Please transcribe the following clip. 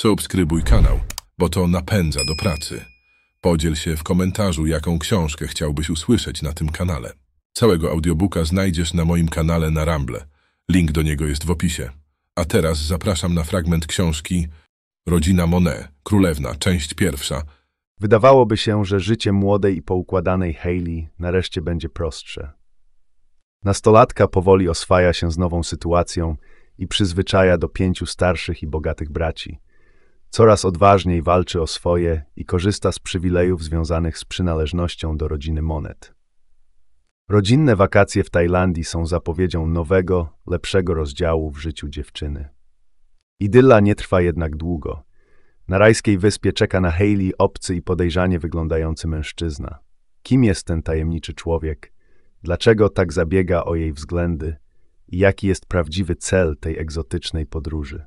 Subskrybuj kanał, bo to napędza do pracy. Podziel się w komentarzu, jaką książkę chciałbyś usłyszeć na tym kanale. Całego audiobooka znajdziesz na moim kanale na Ramble. Link do niego jest w opisie. A teraz zapraszam na fragment książki Rodzina Monet, Królewna, część pierwsza. Wydawałoby się, że życie młodej i poukładanej Hayley nareszcie będzie prostsze. Nastolatka powoli oswaja się z nową sytuacją i przyzwyczaja do pięciu starszych i bogatych braci. Coraz odważniej walczy o swoje i korzysta z przywilejów związanych z przynależnością do rodziny monet. Rodzinne wakacje w Tajlandii są zapowiedzią nowego, lepszego rozdziału w życiu dziewczyny. Idylla nie trwa jednak długo. Na rajskiej wyspie czeka na Hayley obcy i podejrzanie wyglądający mężczyzna. Kim jest ten tajemniczy człowiek? Dlaczego tak zabiega o jej względy? I jaki jest prawdziwy cel tej egzotycznej podróży?